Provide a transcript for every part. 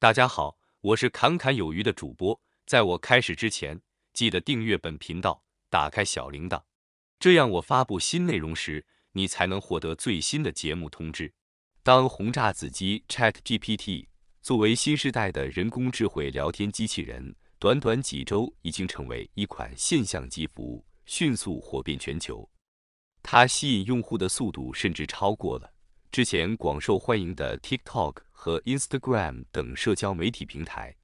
大家好，我是侃侃有余的主播。在我开始之前，记得订阅本频道，打开小铃铛，这样我发布新内容时，你才能获得最新的节目通知。当红炸子机 Chat GPT 作为新时代的人工智慧聊天机器人，短短几周已经成为一款现象级服务，迅速火遍全球。它吸引用户的速度甚至超过了。之前广受欢迎的 TikTok 和 Instagram 等社交媒体平台，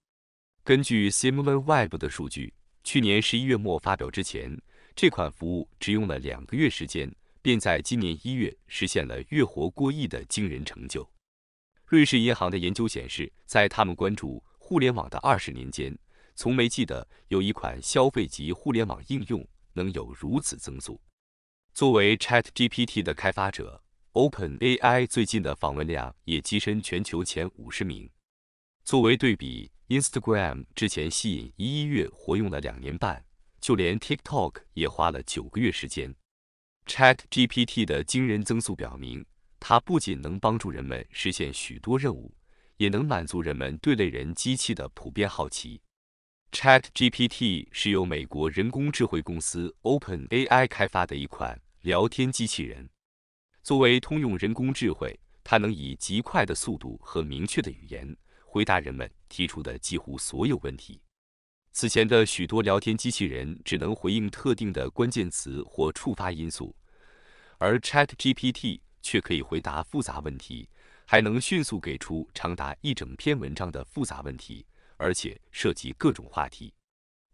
根据 SimilarWeb 的数据，去年十一月末发表之前，这款服务只用了两个月时间，便在今年一月实现了月活过亿的惊人成就。瑞士银行的研究显示，在他们关注互联网的二十年间，从没记得有一款消费级互联网应用能有如此增速。作为 ChatGPT 的开发者。OpenAI 最近的访问量也跻身全球前五十名。作为对比，Instagram 之前吸引一亿月活用了两年半，就连 TikTok 也花了九个月时间。ChatGPT 的惊人增速表明，它不仅能帮助人们实现许多任务，也能满足人们对类人机器的普遍好奇。ChatGPT 是由美国人工智慧公司 OpenAI 开发的一款聊天机器人。作为通用人工智慧，它能以极快的速度和明确的语言回答人们提出的几乎所有问题。此前的许多聊天机器人只能回应特定的关键词或触发因素，而 ChatGPT 却可以回答复杂问题，还能迅速给出长达一整篇文章的复杂问题，而且涉及各种话题。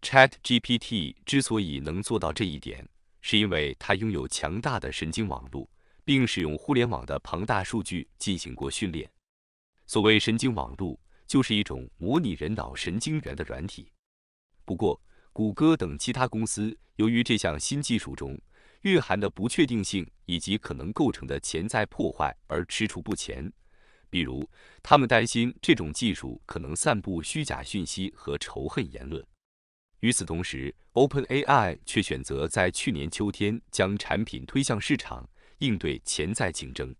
ChatGPT 之所以能做到这一点，是因为它拥有强大的神经网络。并使用互联网的庞大数据进行过训练。所谓神经网络，就是一种模拟人脑神经元的软体。不过，谷歌等其他公司由于这项新技术中蕴含的不确定性以及可能构成的潜在破坏而踟蹰不前。比如，他们担心这种技术可能散布虚假信息和仇恨言论。与此同时，OpenAI 却选择在去年秋天将产品推向市场。应对潜在竞争。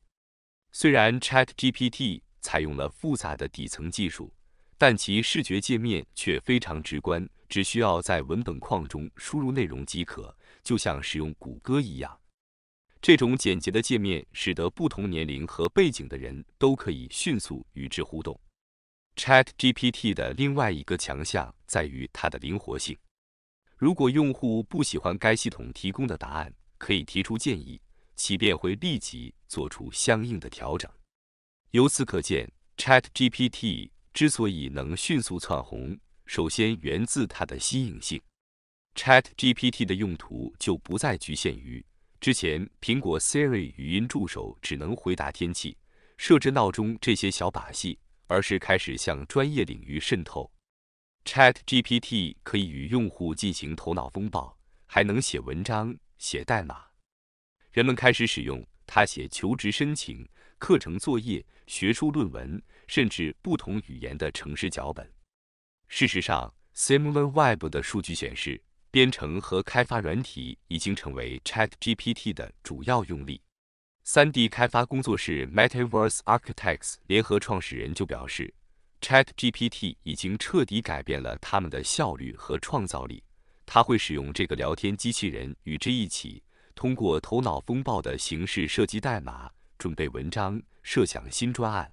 虽然 Chat GPT 采用了复杂的底层技术，但其视觉界面却非常直观，只需要在文本框中输入内容即可，就像使用谷歌一样。这种简洁的界面使得不同年龄和背景的人都可以迅速与之互动。Chat GPT 的另外一个强项在于它的灵活性。如果用户不喜欢该系统提供的答案，可以提出建议。其便会立即做出相应的调整。由此可见，Chat GPT 之所以能迅速窜红，首先源自它的新颖性。Chat GPT 的用途就不再局限于之前苹果 Siri 语音助手只能回答天气、设置闹钟这些小把戏，而是开始向专业领域渗透。Chat GPT 可以与用户进行头脑风暴，还能写文章、写代码。人们开始使用它写求职申请、课程作业、学术论文，甚至不同语言的城市脚本。事实上，SimilarWeb 的数据显示，编程和开发软体已经成为 ChatGPT 的主要用例。三 D 开发工作室 Metaverse Architects 联合创始人就表示，ChatGPT 已经彻底改变了他们的效率和创造力。他会使用这个聊天机器人与之一起。通过头脑风暴的形式设计代码，准备文章，设想新专案。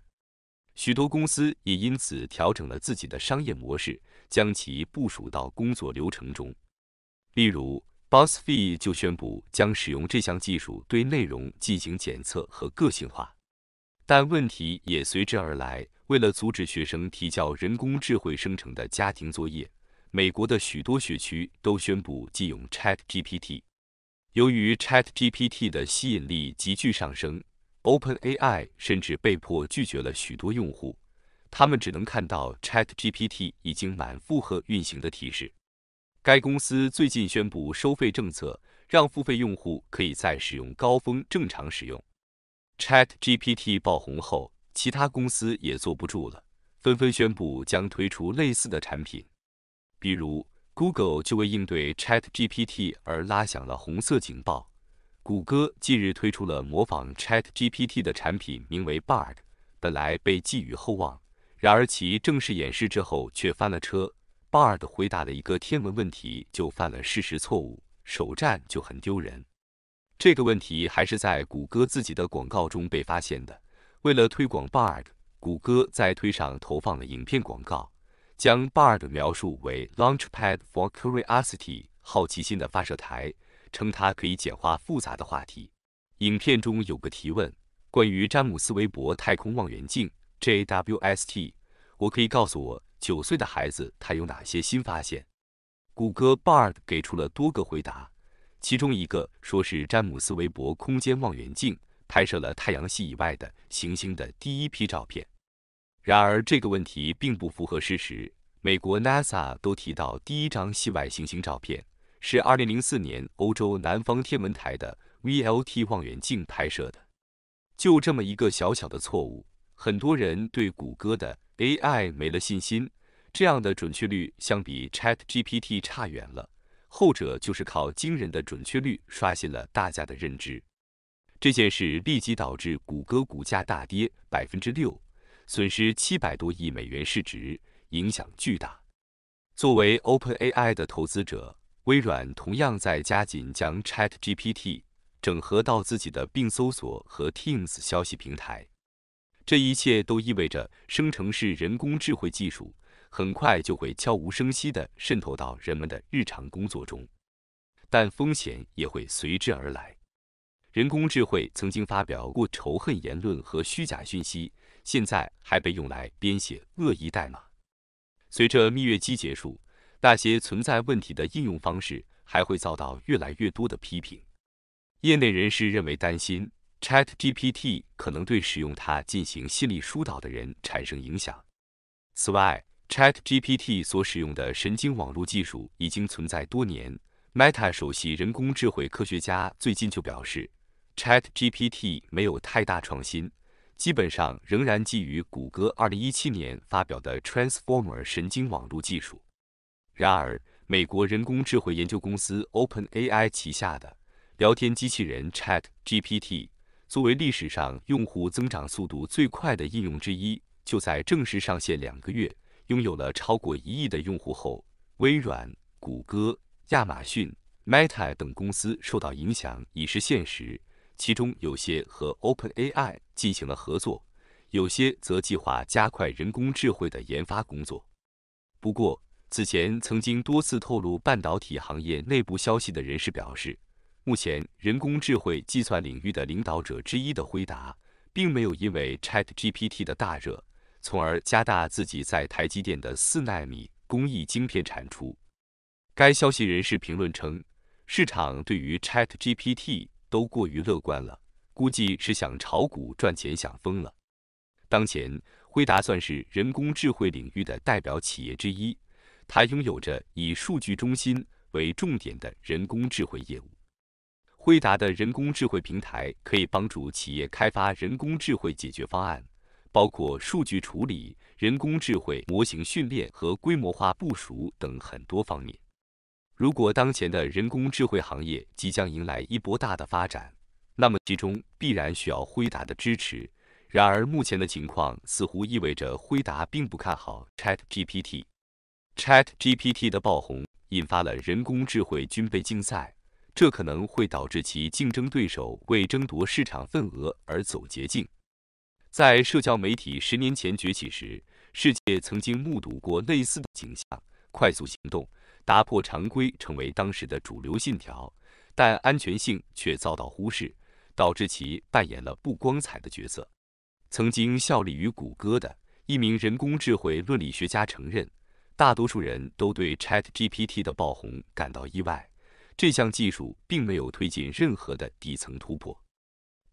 许多公司也因此调整了自己的商业模式，将其部署到工作流程中。例如，BuzzFeed 就宣布将使用这项技术对内容进行检测和个性化。但问题也随之而来。为了阻止学生提交人工智慧生成的家庭作业，美国的许多学区都宣布禁用 ChatGPT。由于 Chat GPT 的吸引力急剧上升，OpenAI 甚至被迫拒绝了许多用户，他们只能看到 Chat GPT 已经满负荷运行的提示。该公司最近宣布收费政策，让付费用户可以在使用高峰正常使用。Chat GPT 爆红后，其他公司也坐不住了，纷纷宣布将推出类似的产品，比如。Google 就为应对 ChatGPT 而拉响了红色警报。谷歌近日推出了模仿 ChatGPT 的产品，名为 Bard。本来被寄予厚望，然而其正式演示之后却翻了车。Bard 回答了一个天文问题就犯了事实错误，首战就很丢人。这个问题还是在谷歌自己的广告中被发现的。为了推广 Bard，谷歌在推上投放了影片广告。将 Bard 描述为 Launchpad for Curiosity，好奇心的发射台，称它可以简化复杂的话题。影片中有个提问，关于詹姆斯韦伯太空望远镜 （JWST），我可以告诉我九岁的孩子他有哪些新发现？谷歌 Bard 给出了多个回答，其中一个说是詹姆斯韦伯空间望远镜拍摄了太阳系以外的行星的第一批照片。然而，这个问题并不符合事实。美国 NASA 都提到，第一张系外行星照片是2004年欧洲南方天文台的 VLT 望远镜拍摄的。就这么一个小小的错误，很多人对谷歌的 AI 没了信心。这样的准确率相比 ChatGPT 差远了，后者就是靠惊人的准确率刷新了大家的认知。这件事立即导致谷歌股价大跌百分之六。损失七百多亿美元市值，影响巨大。作为 OpenAI 的投资者，微软同样在加紧将 ChatGPT 整合到自己的 Bing 搜索和 Teams 消息平台。这一切都意味着生成式人工智慧技术很快就会悄无声息地渗透到人们的日常工作中，但风险也会随之而来。人工智慧曾经发表过仇恨言论和虚假讯息。现在还被用来编写恶意代码。随着蜜月期结束，那些存在问题的应用方式还会遭到越来越多的批评。业内人士认为，担心 Chat GPT 可能对使用它进行心理疏导的人产生影响。此外，Chat GPT 所使用的神经网络技术已经存在多年。Meta 首席人工智慧科学家最近就表示，Chat GPT 没有太大创新。基本上仍然基于谷歌2017年发表的 Transformer 神经网络技术。然而，美国人工智慧研究公司 OpenAI 旗下的聊天机器人 ChatGPT，作为历史上用户增长速度最快的应用之一，就在正式上线两个月、拥有了超过一亿的用户后，微软、谷歌、亚马逊、Meta 等公司受到影响已是现实。其中有些和 OpenAI 进行了合作，有些则计划加快人工智能的研发工作。不过，此前曾经多次透露半导体行业内部消息的人士表示，目前人工智能计算领域的领导者之一的辉达，并没有因为 ChatGPT 的大热，从而加大自己在台积电的四纳米工艺晶片产出。该消息人士评论称，市场对于 ChatGPT。都过于乐观了，估计是想炒股赚钱想疯了。当前，辉达算是人工智慧领域的代表企业之一，它拥有着以数据中心为重点的人工智慧业务。辉达的人工智慧平台可以帮助企业开发人工智慧解决方案，包括数据处理、人工智慧模型训练和规模化部署等很多方面。如果当前的人工智慧行业即将迎来一波大的发展，那么其中必然需要辉达的支持。然而，目前的情况似乎意味着辉达并不看好 ChatGPT。ChatGPT 的爆红引发了人工智慧军备竞赛，这可能会导致其竞争对手为争夺市场份额而走捷径。在社交媒体十年前崛起时，世界曾经目睹过类似的景象。快速行动。打破常规成为当时的主流信条，但安全性却遭到忽视，导致其扮演了不光彩的角色。曾经效力于谷歌的一名人工智慧伦理学家承认，大多数人都对 ChatGPT 的爆红感到意外。这项技术并没有推进任何的底层突破，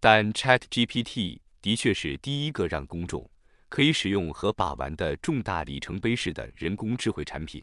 但 ChatGPT 的确是第一个让公众可以使用和把玩的重大里程碑式的人工智慧产品。